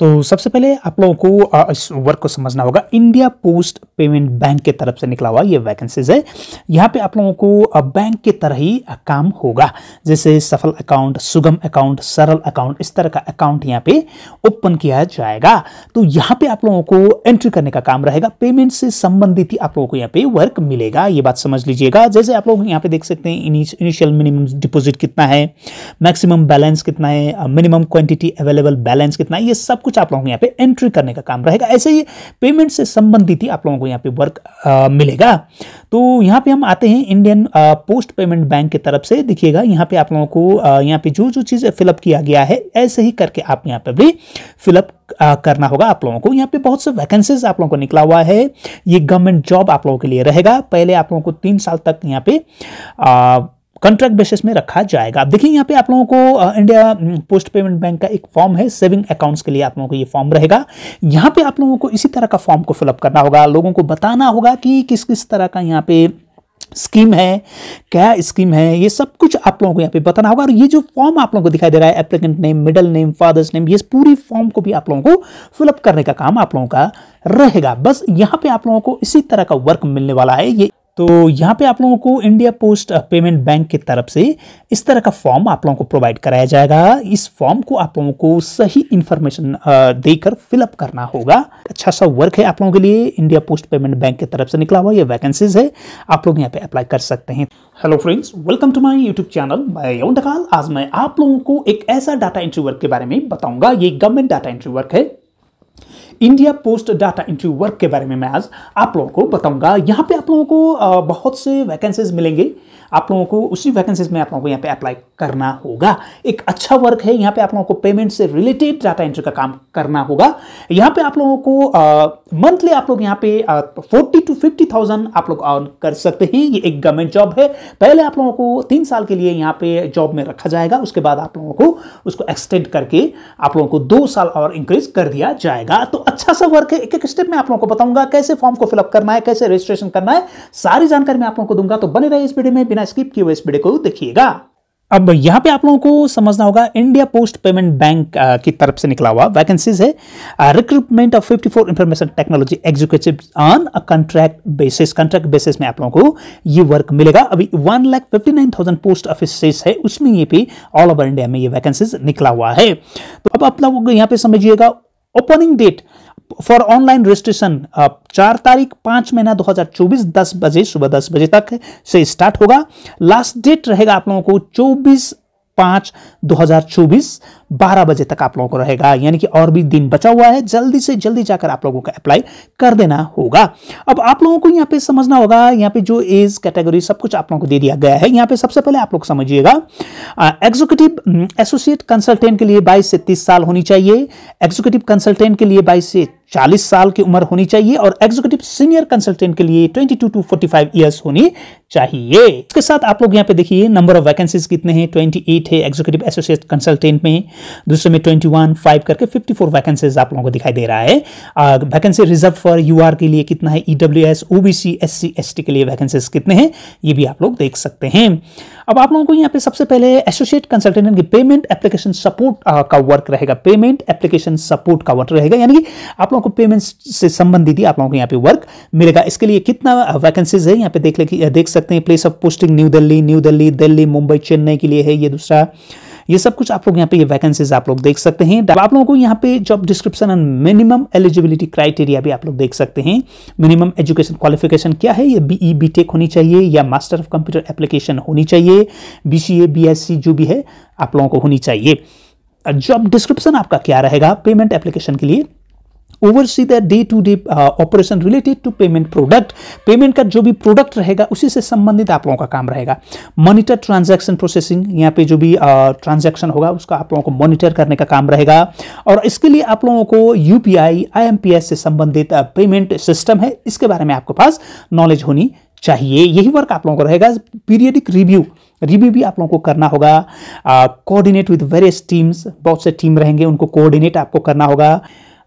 तो सबसे पहले आप लोगों को इस वर्क को समझना होगा इंडिया पोस्ट पेमेंट बैंक के तरफ से निकला हुआ ये वैकेंसीज है यहाँ पे आप लोगों को बैंक के तरह ही काम होगा जैसे सफल अकाउंट सुगम अकाउंट सरल अकाउंट इस तरह का अकाउंट यहाँ पे ओपन किया जाएगा तो यहाँ पे आप लोगों को एंट्री करने का काम रहेगा पेमेंट से संबंधित ही आप लोगों को यहाँ पे वर्क मिलेगा ये बात समझ लीजिएगा जैसे आप लोग यहाँ पे देख सकते हैं इनिशियल मिनिमम डिपोजिट कितना है मैक्सिमम बैलेंस कितना है मिनिमम क्वान्टिटी अवेलेबल बैलेंस कितना है ये सब कुछ आप लोगों को यहाँ पे एंट्री करने का काम रहेगा ऐसे ही पेमेंट से संबंधित ही आप लोगों को यहाँ पे वर्क मिलेगा तो यहाँ पे हम आते हैं इंडियन पोस्ट पेमेंट बैंक की तरफ से देखिएगा यहाँ पे आप लोगों को यहाँ पे जो जो चीज़ फिलअप किया गया है ऐसे ही करके आप यहाँ पे भी फिलअप करना होगा आप लोगों को यहाँ पे बहुत से वैकेंसीज आप लोगों को निकला हुआ है ये गवर्नमेंट जॉब आप लोगों के लिए रहेगा पहले आप लोगों को तीन साल तक यहाँ पे कॉन्ट्रैक्ट बेसिस में रखा जाएगा अब देखिए यहाँ पे आप लोगों को इंडिया पोस्ट पेमेंट बैंक का एक फॉर्म है सेविंग अकाउंट्स के लिए आप लोगों को ये फॉर्म रहेगा यहाँ पे आप लोगों को इसी तरह का फॉर्म को फिलअप करना होगा लोगों को बताना होगा कि किस किस तरह का यहाँ पे स्कीम है क्या स्कीम है ये सब कुछ आप लोगों को यहाँ पे बताना होगा और ये जो फॉर्म आप लोगों को दिखाई दे रहा है applicant name middle name father's name ये पूरी फॉर्म को भी आप लोगों को फिलअप करने का काम आप लोगों का रहेगा बस यहाँ पे आप लोगों को इसी तरह का वर्क मिलने वाला है ये तो यहाँ पे आप लोगों को इंडिया पोस्ट पेमेंट बैंक की तरफ से इस तरह का फॉर्म आप लोगों को प्रोवाइड कराया जाएगा इस फॉर्म को आप लोगों को सही इन्फॉर्मेशन uh, देकर फिलअप करना होगा अच्छा सा वर्क है आप लोगों के लिए इंडिया पोस्ट पेमेंट बैंक की तरफ से निकला हुआ ये वैकेंसीज है आप लोग यहाँ पे अप्लाई कर सकते हैं hello friends welcome to my YouTube channel मैं आज मैं आप लोगों को एक ऐसा डाटा एंट्री वर्क के बारे में बताऊंगा ये गवर्नमेंट डाटा एंट्री वर्क है India post data entry work के बारे में मैं आज आप लोगों को बताऊंगा यहाँ पे आप लोगों को बहुत से वैकेंसीज मिलेंगे आप लोगों को उसी वैकेंसीज में आप लोगों को यहाँ पे अप्लाई करना होगा एक अच्छा वर्क है यहाँ पे आप लोगों को पेमेंट से रिलेटेड डाटा एंट्री का काम करना होगा यहाँ पे आप लोगों को मंथली आप लोग यहाँ पे फोर्टी टू फिफ्टी थाउजेंड आप लोग अर्न कर सकते हैं ये एक गवर्नमेंट जॉब है पहले आप लोगों को तीन साल के लिए यहाँ पे जॉब में रखा जाएगा उसके बाद आप लोगों को उसको एक्सटेंड करके आप लोगों को दो साल और इंक्रीज कर दिया जाएगा तो अच्छा सा वर्क है एक एक स्टेप में आप लोगों को बताऊंगा कैसे फॉर्म को फिलअप करना है कैसे रजिस्ट्रेशन करना है सारी जानकारी मैं आप लोगों को दूंगा तो बने रहे इस वीडियो में बिना बिना स्किप किए हुए इस वीडियो को देखिएगा अब यहाँ पे आप लोगों को समझना होगा इंडिया पोस्ट पेमेंट बैंक की तरफ से निकला हुआ वैकेंसीज है recruitment of 54 four information technology executive on a contract basis contract basis में आप लोगों को ये वर्क मिलेगा अभी one lakh fifty nine thousand post office है उसमें ये भी ऑल ओवर इंडिया में ये वैकेंसीज निकला हुआ है तो अब आप लोगों को यहाँ पे समझिएगा opening date for online registration चार तारीख पांच महीना 2024 10 बजे सुबह 10 बजे तक से स्टार्ट होगा लास्ट डेट रहेगा आप लोगों को 24 पाँच चौबीस बारह बजे तक आप लोगों को रहेगा यानी कि और भी दिन बचा हुआ है जल्दी से जल्दी जाकर आप लोगों को अप्लाई कर देना होगा अब आप लोगों को यहाँ पे समझना होगा यहाँ पे जो एज कैटेगरी सब कुछ आप लोगों को दे दिया गया है यहाँ पे सबसे पहले आप लोग समझिएगा एग्जीक्यूटिव एसोसिएट कंसल्टेंट के लिए बाईस से तीस साल होनी चाहिए एग्जीक्यूटिव कंसल्टेंट के लिए बाईस से 40 साल की उम्र होनी चाहिए और एग्जीक्यूटिव सीनियर कंसल्टेंट के लिए 22 टू 45 इयर्स होनी चाहिए इसके साथ आप लोग यहाँ पे देखिए नंबर ऑफ वैकेंसीज कितने हैं 28 है एग्जीक्यूटिव एसोसिएट कंसल्टेंट में दूसरे में 21 5 करके 54 वैकेंसीज आप लोगों को दिखाई दे रहा है वैकेंसी रिजर्व फॉर यू के लिए कितना है E W S OBC S C के लिए वैकेंसीज कितने हैं ये भी आप लोग देख सकते हैं अब आप लोगों को यहाँ पे सबसे पहले एसोसिएट कंसल्टेंट की पेमेंट एप्लीकेशन सपोर्ट का वर्क रहेगा पेमेंट एप्लीकेशन सपोर्ट का वर्क रहेगा यानी कि आप लोग को पेमेंट से संबंधित ही आप लोगों को यहाँ पे वर्क मिलेगा इसके लिए कितना वैकेंसीज है यहाँ पे देख ले देख सकते हैं place of posting new Delhi new Delhi Delhi Mumbai Chennai के लिए है ये दूसरा ये सब कुछ आप लोग यहाँ पे ये वैकेंसीज आप लोग देख सकते हैं आप लोगों को यहाँ पे job description and minimum eligibility criteria भी आप लोग देख सकते हैं मिनिमम एजुकेशन क्वालिफिकेशन क्या है ये बीई बीटेक e, होनी चाहिए या मास्टर ऑफ कंप्यूटर एप्लीकेशन होनी चाहिए बीसीए बीएससी जो भी है आप लोगों को होनी चाहिए जॉब डिस्क्रिप्शन आपका क्या रहेगा पेमेंट एप्लीकेशन के लिए oversee day to day operation related to payment product payment का जो भी प्रोडक्ट रहेगा उसी से संबंधित आप लोगों का काम रहेगा मॉनिटर ट्रांजेक्शन प्रोसेसिंग यहाँ पे जो भी ट्रांजैक्शन uh, होगा उसका आप लोगों को मॉनिटर करने का काम रहेगा और इसके लिए आप लोगों को यू पी से संबंधित पेमेंट uh, सिस्टम है इसके बारे में आपके पास नॉलेज होनी चाहिए यही वर्क आप लोगों को रहेगा पीरियडिक रिव्यू रिव्यू भी आप लोगों को करना होगा कोऑर्डिनेट विद वेरियस टीम्स बहुत से टीम रहेंगे उनको कोऑर्डिनेट आपको करना होगा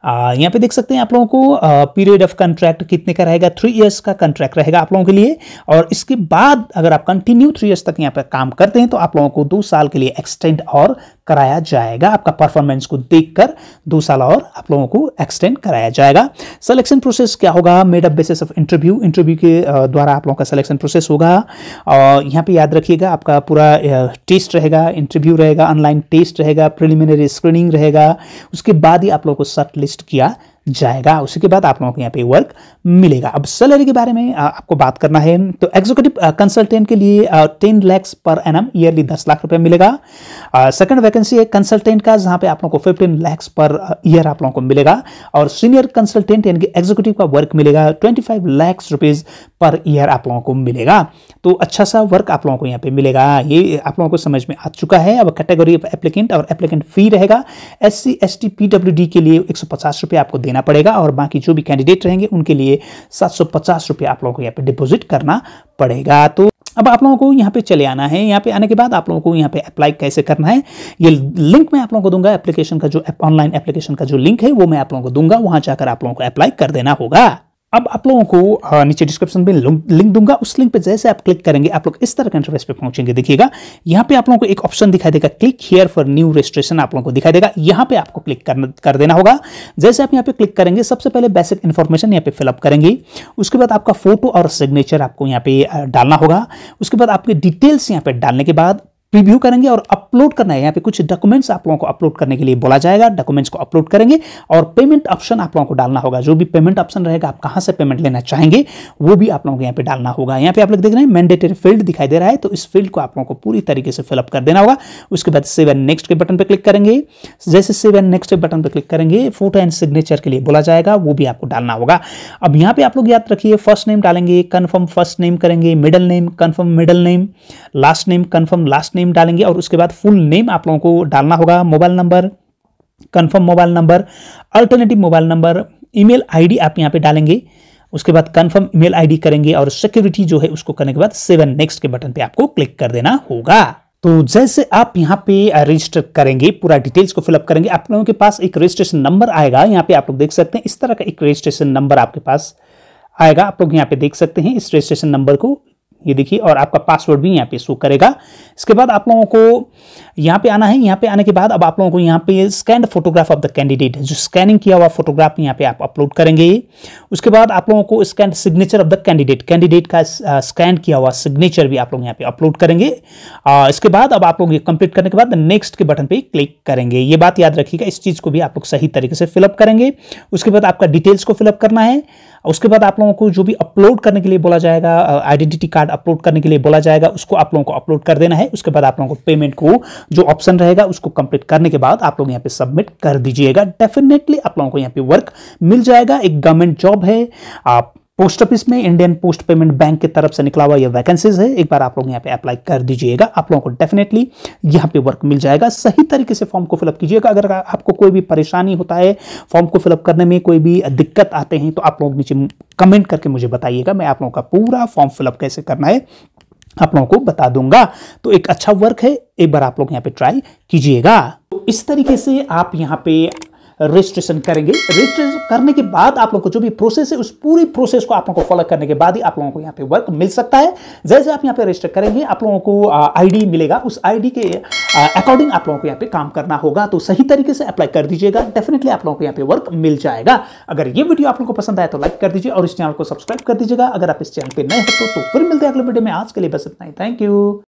यहाँ पे देख सकते हैं आप लोगों को पीरियड ऑफ कॉन्ट्रैक्ट कितने का रहेगा थ्री इयर्स का कॉन्ट्रैक्ट रहेगा आप लोगों के लिए और इसके बाद अगर आप कंटिन्यू थ्री इयर्स तक यहाँ पर काम करते हैं तो आप लोगों को दो साल के लिए एक्सटेंड और कराया जाएगा आपका परफॉर्मेंस को देखकर दो साल और आप लोगों को एक्सटेंड कराया जाएगा सिलेक्शन प्रोसेस क्या होगा made up basis of interview interview के द्वारा आप लोगों का सिलेक्शन प्रोसेस होगा और यहाँ पे याद रखिएगा आपका पूरा टेस्ट रहेगा इंटरव्यू रहेगा ऑनलाइन टेस्ट रहेगा प्रिलिमिनरी स्क्रीनिंग रहेगा उसके बाद ही आप लोगों को शर्ट लिस्ट किया जाएगा उसी के बाद आप लोगों को यहाँ पे वर्क मिलेगा अब सैलरी के बारे में आपको बात करना है तो एग्जीक्यूटिव कंसल्टेंट के लिए टेन लैक्स पर एन ईयरली दस लाख रुपए मिलेगा सेकंड वैकेंसी है कंसल्टेंट का जहाँ पे आप लोगों को फिफ्टीन लैक्स पर ईयर आप लोगों को मिलेगा और सीनियर कंसल्टेंट यानी कि एग्जीक्यूटिव का वर्क मिलेगा twenty five lakhs rupees per year आप लोगों को मिलेगा तो अच्छा सा वर्क आप लोगों को यहाँ पे मिलेगा ये आप लोगों को समझ में आ चुका है अब कैटेगरी ऑफ एप्लीकेंट और एप्लीकेंट फी रहेगा S C S T D के लिए एक सौ पचास आपको देना देना पड़ेगा और बाकी जो भी कैंडिडेट रहेंगे उनके लिए सात सौ पचास रुपये आप लोगों को यहाँ पे डिपॉजिट करना पड़ेगा तो अब आप लोगों को यहाँ पे चले आना है यहाँ पे आने के बाद आप लोगों को यहाँ पे अप्लाई कैसे करना है ये लिंक मैं आप लोगों को दूंगा एप्लीकेशन का जो ऑनलाइन एप्लीकेशन का जो लिंक है वो मैं आप लोगों को दूंगा वहाँ जाकर आप लोगों को अप्लाई कर देना होगा अब आप लोगों को नीचे डिस्क्रिप्शन में लिंक दूंगा उस लिंक पे जैसे आप क्लिक करेंगे आप लोग इस तरह का इंटरफेस पे पहुंचेंगे देखिएगा यहाँ पे आप लोगों को एक ऑप्शन दिखाई देगा click here for new registration आप लोगों को दिखाई देगा यहाँ पे आपको क्लिक कर, कर देना होगा जैसे आप यहाँ पे क्लिक करेंगे सबसे पहले बेसिक इन्फॉर्मेशन यहाँ पे फिलअप करेंगे उसके बाद आपका फोटो और सिग्नेचर आपको यहाँ पे डालना होगा उसके बाद आपके डिटेल्स यहाँ पे डालने के बाद प्रीव्यू करेंगे और अपलोड करना है यहाँ पे कुछ डॉक्यूमेंट्स आप लोगों को अपलोड करने के लिए बोला जाएगा डॉक्यूमेंट्स को अपलोड करेंगे और पेमेंट ऑप्शन आप लोगों को डालना होगा जो भी पेमेंट ऑप्शन रहेगा आप कहाँ से पेमेंट लेना चाहेंगे वो भी आप लोगों को यहाँ पे डालना होगा यहाँ पे आप लोग देख रहे हैं मैंडेटरी फील्ड दिखाई दे रहा है तो इस फील्ड को आप लोगों को पूरी तरीके से फिलअप कर देना होगा उसके बाद सेव एंड नेक्स्ट के बटन पर क्लिक करेंगे जैसे सेव एंड नेक्स्ट के बटन पर क्लिक करेंगे फोटो एंड सिग्नेचर के लिए बोला जाएगा वो भी आपको डालना होगा अब यहाँ पे आप लोग याद रखिए फर्स्ट नेम डालेंगे कन्फर्म फर्स्ट नेम करेंगे middle name confirm middle name last name confirm last name name डालेंगे और उसके बाद फुल नेम आप लोगों को डालना होगा mobile number confirm mobile number alternative mobile number email ID आप यहां पे डालेंगे उसके बाद कन्फर्म ईमेल आईडी करेंगे और सिक्योरिटी जो है उसको करने के बाद सेवन नेक्स्ट के बटन पे आपको क्लिक कर देना होगा तो जैसे आप यहाँ पे रजिस्टर करेंगे पूरा डिटेल्स को फिलअप करेंगे आप लोगों के पास एक रजिस्ट्रेशन नंबर आएगा यहाँ पे आप लोग देख सकते हैं इस तरह का एक रजिस्ट्रेशन नंबर आपके पास आएगा आप लोग यहाँ पे देख सकते हैं इस रजिस्ट्रेशन नंबर को ये देखिए और आपका पासवर्ड भी यहाँ पे शो करेगा इसके बाद आप लोगों को यहाँ पे आना है यहाँ पे आने के बाद अब आप लोगों को यहाँ पे scanned photograph of the candidate जो स्कैनिंग किया हुआ फोटोग्राफ यहाँ पे आप अपलोड करेंगे उसके बाद आप लोगों को scanned signature of the candidate candidate का स्कैन किया हुआ सिग्नेचर भी आप लोग यहाँ पे अपलोड करेंगे आ, इसके बाद अब आप लोग ये कंप्लीट करने के बाद नेक्स्ट के बटन पर क्लिक करेंगे ये बात याद रखिएगा इस चीज़ को भी आप लोग सही तरीके से फिलअप करेंगे उसके बाद आपका डिटेल्स को फिलअप करना है उसके बाद आप लोगों को जो भी अपलोड करने के लिए बोला जाएगा आइडेंटिटी कार्ड अपलोड करने के लिए बोला जाएगा उसको आप लोगों को अपलोड कर देना है उसके बाद आप लोगों को पेमेंट को जो ऑप्शन रहेगा उसको कंप्लीट करने के बाद आप लोग यहाँ पे सबमिट कर दीजिएगा डेफिनेटली आप लोगों को यहाँ पे वर्क मिल जाएगा एक गवर्नमेंट जॉब है आप पोस्ट ऑफिस में इंडियन पोस्ट पेमेंट बैंक की तरफ से निकला हुआ यह वैकेंसीज है एक बार आप लोग यहाँ पे अप्लाई कर दीजिएगा आप लोगों को डेफिनेटली यहाँ पे वर्क मिल जाएगा सही तरीके से फॉर्म को फिलअप कीजिएगा अगर आपको कोई भी परेशानी होता है फॉर्म को फिलअप करने में कोई भी दिक्कत आते हैं तो आप लोग नीचे कमेंट करके मुझे बताइएगा मैं आप लोगों का पूरा फॉर्म फिलअप कैसे करना है आप लोगों को बता दूंगा तो एक अच्छा वर्क है एक बार आप लोग यहाँ पे ट्राई कीजिएगा तो इस तरीके से आप यहाँ पे रजिस्ट्रेशन करेंगे रजिस्ट्रेशन करने के बाद आप लोगों को जो भी प्रोसेस है उस पूरी प्रोसेस को आप लोगों को फॉलो करने के बाद ही आप लोगों को यहाँ पे वर्क मिल सकता है जैसे आप यहाँ पे रजिस्टर करेंगे आप लोगों को आईडी मिलेगा उस आईडी के अकॉर्डिंग आप लोगों को यहाँ पे काम करना होगा तो सही तरीके से अप्लाई कर दीजिएगा डेफिनेटली आप लोगों को यहाँ पे वर्क मिल जाएगा अगर ये वीडियो आप लोगों को पसंद आया तो लाइक कर दीजिए और इस चैनल को सब्सक्राइब कर दीजिएगा अगर आप इस चैनल पर नए हो तो, तो फिर मिलते हैं अगले वीडियो में आज के लिए बस इतना ही थैंक यू